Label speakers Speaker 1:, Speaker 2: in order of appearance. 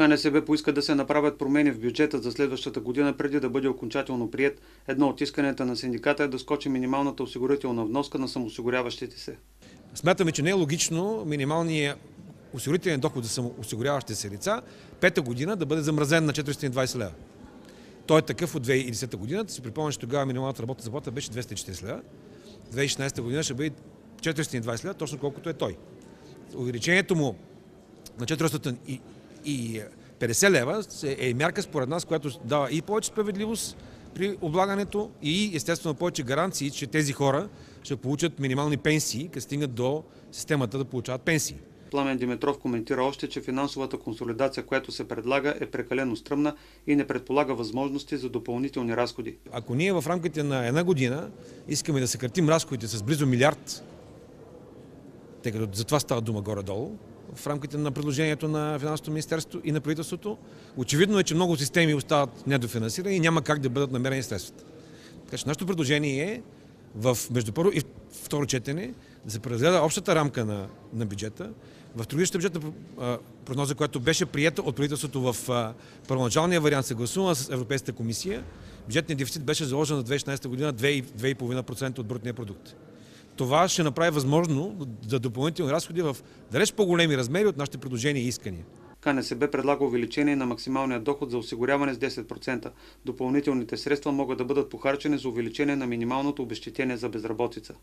Speaker 1: КНСБ поиска да се направят промени в бюджета за следващата година преди да бъде окончателно прият. Едно от исканията на синдиката е да скочи минималната осигурителна вноска на самоосигуряващите се.
Speaker 2: Смятаме, че не е логично минималният осигурителен доход за самоосигуряващите се лица пета година да бъде замразен на 420 лева. Той е такъв от 2010 година. Да си припомня, че тогава минималната работна заплата беше 240 лева. 2016 година ще бъде 420 лева, точно колкото е той. Увеличението му на 420 и 50 лева е мярка според нас, която дава и повече справедливост при облагането и естествено повече гаранции, че тези хора ще получат минимални пенсии, като стигнат до системата да получават пенсии.
Speaker 1: Пламен Димитров коментира още, че финансовата консолидация, която се предлага, е прекалено стръмна и не предполага възможности за допълнителни разходи.
Speaker 2: Ако ние в рамките на една година искаме да съкратим разходите с близо милиард, тъй като за това става дума горе-долу, в рамките на предложението на Финансовото министерство и на правителството. Очевидно е, че много системи остават недофинансирани и няма как да бъдат намерени средствата. Така че нашето предложение е в между първо и второ четене да се преразгледа общата рамка на, на бюджета. В трудищата бюджетна прогноза, която беше приета от правителството в първоначалния вариант, се гласува с Европейската комисия, бюджетният дефицит беше заложен за 2016 година 2,5% от брутния продукт това ще направи възможно за допълнителни разходи в далеч по-големи размери от нашите предложения и искания.
Speaker 1: КНСБ предлага увеличение на максималния доход за осигуряване с 10%. Допълнителните средства могат да бъдат похарчени за увеличение на минималното обещетение за безработица.